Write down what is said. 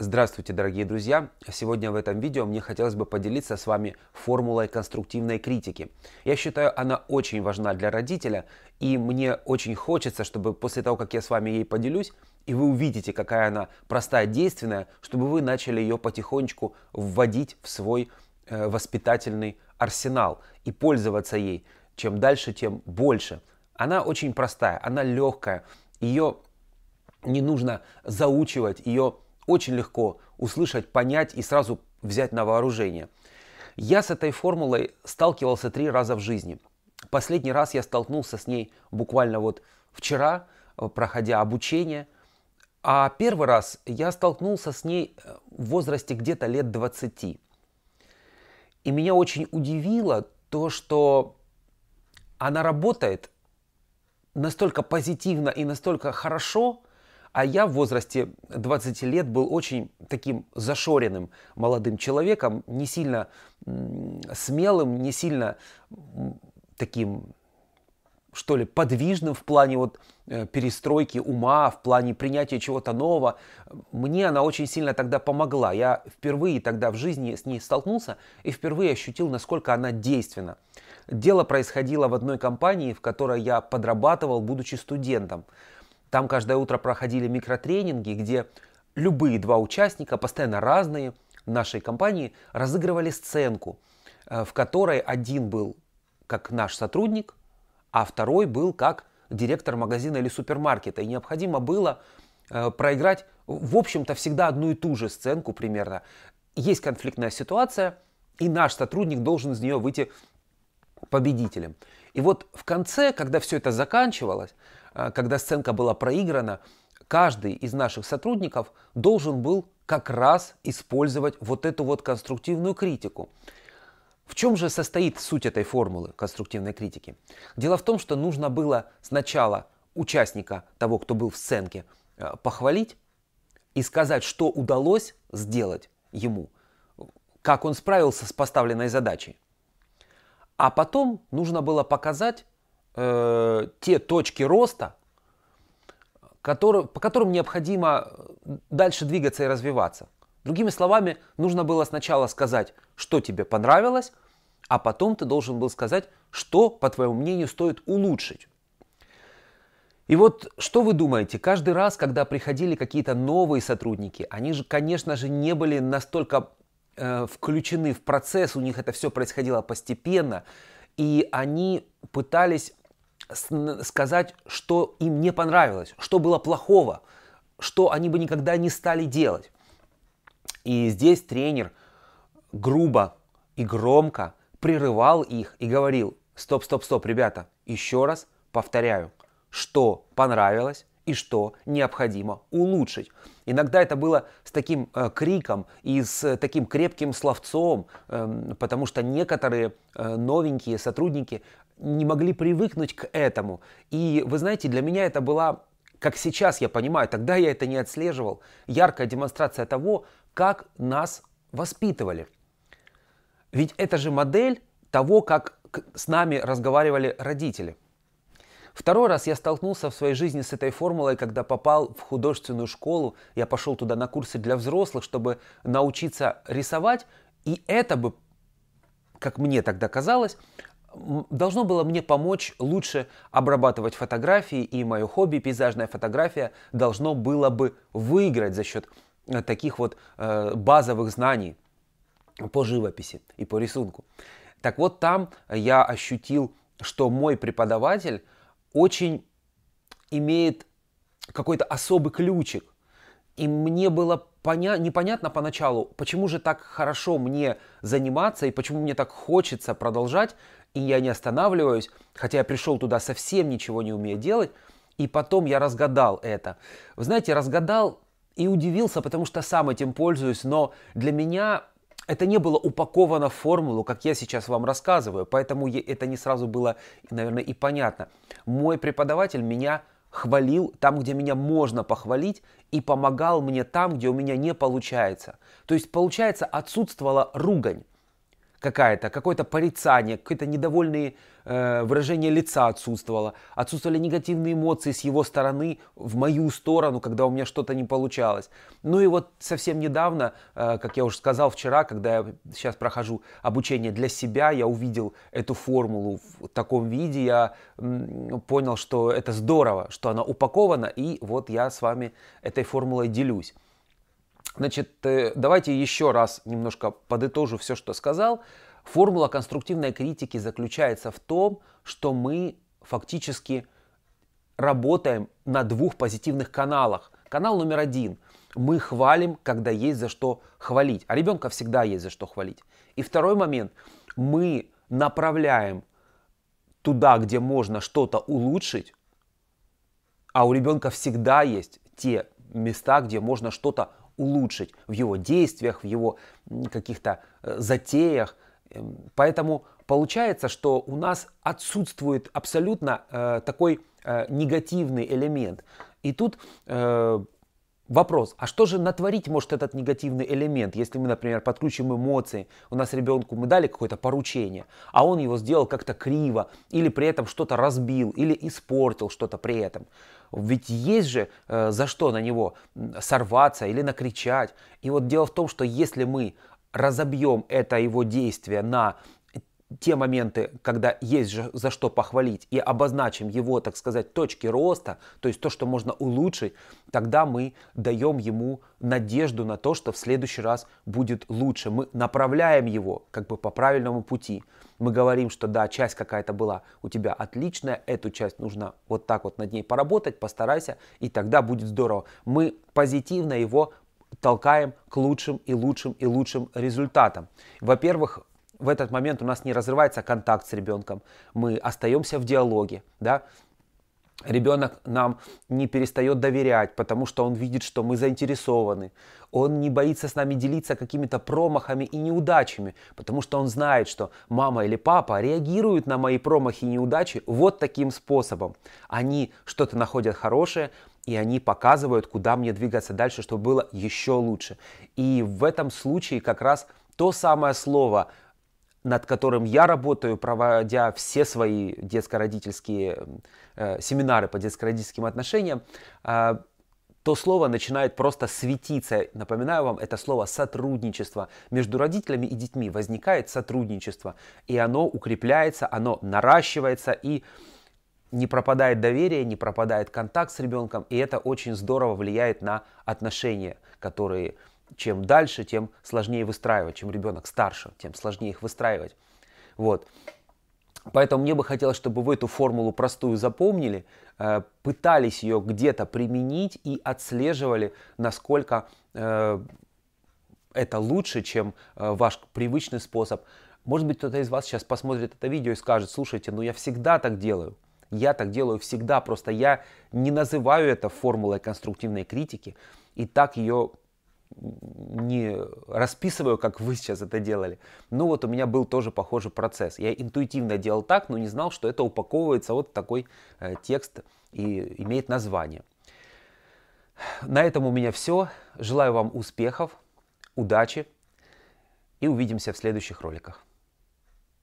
Здравствуйте, дорогие друзья! Сегодня в этом видео мне хотелось бы поделиться с вами формулой конструктивной критики. Я считаю, она очень важна для родителя, и мне очень хочется, чтобы после того, как я с вами ей поделюсь, и вы увидите, какая она простая, действенная, чтобы вы начали ее потихонечку вводить в свой э, воспитательный арсенал и пользоваться ей. Чем дальше, тем больше. Она очень простая, она легкая, ее не нужно заучивать, ее очень легко услышать, понять и сразу взять на вооружение. Я с этой формулой сталкивался три раза в жизни. Последний раз я столкнулся с ней буквально вот вчера, э, проходя обучение. А первый раз я столкнулся с ней э, в возрасте где-то лет 20. И меня очень удивило то, что она работает настолько позитивно и настолько хорошо, а я в возрасте 20 лет был очень таким зашоренным молодым человеком, не сильно смелым, не сильно таким что ли, подвижным в плане вот э, перестройки ума, в плане принятия чего-то нового. Мне она очень сильно тогда помогла. Я впервые тогда в жизни с ней столкнулся и впервые ощутил, насколько она действенна. Дело происходило в одной компании, в которой я подрабатывал, будучи студентом. Там каждое утро проходили микротренинги, где любые два участника, постоянно разные, в нашей компании разыгрывали сценку, э, в которой один был как наш сотрудник, а второй был как директор магазина или супермаркета. И необходимо было э, проиграть, в общем-то, всегда одну и ту же сценку примерно. Есть конфликтная ситуация, и наш сотрудник должен из нее выйти победителем. И вот в конце, когда все это заканчивалось, а, когда сценка была проиграна, каждый из наших сотрудников должен был как раз использовать вот эту вот конструктивную критику. В чем же состоит суть этой формулы конструктивной критики? Дело в том, что нужно было сначала участника того, кто был в сценке, а, похвалить и сказать, что удалось сделать ему, как он справился с поставленной задачей. А потом нужно было показать э, те точки роста, который, по которым необходимо э, дальше двигаться и развиваться. Другими словами, нужно было сначала сказать, что тебе понравилось, а потом ты должен был сказать, что, по твоему мнению, стоит улучшить. И вот что вы думаете, каждый раз, когда приходили какие-то новые сотрудники, они же, конечно же, не были настолько Э, включены в процесс, у них это все происходило постепенно, и они пытались сказать, что им не понравилось, что было плохого, что они бы никогда не стали делать. И здесь тренер грубо и громко прерывал их и говорил, стоп, стоп, стоп, ребята, еще раз повторяю, что понравилось, и что необходимо улучшить. Иногда это было с таким э, криком и с э, таким крепким словцом, э, потому что некоторые э, новенькие сотрудники не могли привыкнуть к этому. И вы знаете, для меня это была, как сейчас я понимаю, тогда я это не отслеживал, яркая демонстрация того, как нас воспитывали. Ведь это же модель того, как с нами разговаривали родители – Второй раз я столкнулся в своей жизни с этой формулой, когда попал в художественную школу. Я пошел туда на курсы для взрослых, чтобы научиться рисовать. И это бы, как мне тогда казалось, должно было мне помочь лучше обрабатывать фотографии, и мое хобби, пейзажная фотография, должно было бы выиграть за счет э, таких вот э, базовых знаний по живописи и по рисунку. Так вот, там я ощутил, что мой преподаватель очень имеет какой-то особый ключик. И мне было поня- непонятно поначалу, почему же так хорошо мне заниматься и почему мне так хочется продолжать, и я не останавливаюсь, хотя я пришел туда совсем ничего не умея делать, и потом я разгадал это. Вы знаете, разгадал и удивился, потому что сам этим пользуюсь, но для меня это не было упаковано в формулу, как я сейчас вам рассказываю, поэтому это не сразу было, наверное, и понятно. Мой преподаватель меня хвалил там, где меня можно похвалить, и помогал мне там, где у меня не получается. То есть, получается, отсутствовала ругань какая-то, какое-то порицание, какое-то недовольное э, выражение лица отсутствовало, отсутствовали негативные эмоции с его стороны в мою сторону, когда у меня что-то не получалось. Ну и вот совсем недавно, э, как я уже сказал вчера, когда я сейчас прохожу обучение для себя, я увидел эту формулу в таком виде, я м, понял, что это здорово, что она упакована, и вот я с вами этой формулой делюсь. Значит, э, давайте еще раз немножко подытожу все, что сказал. Формула конструктивной критики заключается в том, что мы фактически работаем на двух позитивных каналах. Канал номер один. Мы хвалим, когда есть за что хвалить. А ребенка всегда есть за что хвалить. И второй момент. Мы направляем туда, где можно что-то улучшить, а у ребенка всегда есть те места, где можно что-то улучшить в его действиях, в его каких-то э, затеях. Эм, поэтому получается, что у нас отсутствует абсолютно э, такой э, негативный элемент. И тут Вопрос, а что же натворить может этот негативный элемент, если мы, например, подключим эмоции, у нас ребенку мы дали какое-то поручение, а он его сделал как-то криво, или при этом что-то разбил, или испортил что-то при этом. Ведь есть же э, за что на него сорваться или накричать. И вот дело в том, что если мы разобьем это его действие на те моменты, когда есть же за что похвалить, и обозначим его, так сказать, точки роста, то есть то, что можно улучшить, тогда мы даем ему надежду на то, что в следующий раз будет лучше. Мы направляем его как бы по правильному пути. Мы говорим, что да, часть какая-то была у тебя отличная, эту часть нужно вот так вот над ней поработать, постарайся, и тогда будет здорово. Мы позитивно его толкаем к лучшим и лучшим и лучшим результатам. Во-первых, в этот момент у нас не разрывается контакт с ребенком, мы остаемся в диалоге, да, Ребенок нам не перестает доверять, потому что он видит, что мы заинтересованы. Он не боится с нами делиться какими-то промахами и неудачами, потому что он знает, что мама или папа реагируют на мои промахи и неудачи вот таким способом. Они что-то находят хорошее, и они показывают, куда мне двигаться дальше, чтобы было еще лучше. И в этом случае как раз то самое слово над которым я работаю, проводя все свои детско-родительские э, семинары по детско-родительским отношениям, э, то слово начинает просто светиться. Напоминаю вам, это слово сотрудничество. Между родителями и детьми возникает сотрудничество, и оно укрепляется, оно наращивается, и не пропадает доверие, не пропадает контакт с ребенком, и это очень здорово влияет на отношения, которые чем дальше, тем сложнее выстраивать. Чем ребенок старше, тем сложнее их выстраивать. Вот. Поэтому мне бы хотелось, чтобы вы эту формулу простую запомнили, э, пытались ее где-то применить и отслеживали, насколько э, это лучше, чем э, ваш привычный способ. Может быть, кто-то из вас сейчас посмотрит это видео и скажет, слушайте, ну я всегда так делаю. Я так делаю всегда, просто я не называю это формулой конструктивной критики и так ее не расписываю, как вы сейчас это делали. Ну вот у меня был тоже похожий процесс. Я интуитивно делал так, но не знал, что это упаковывается вот такой э, текст и имеет название. На этом у меня все. Желаю вам успехов, удачи и увидимся в следующих роликах.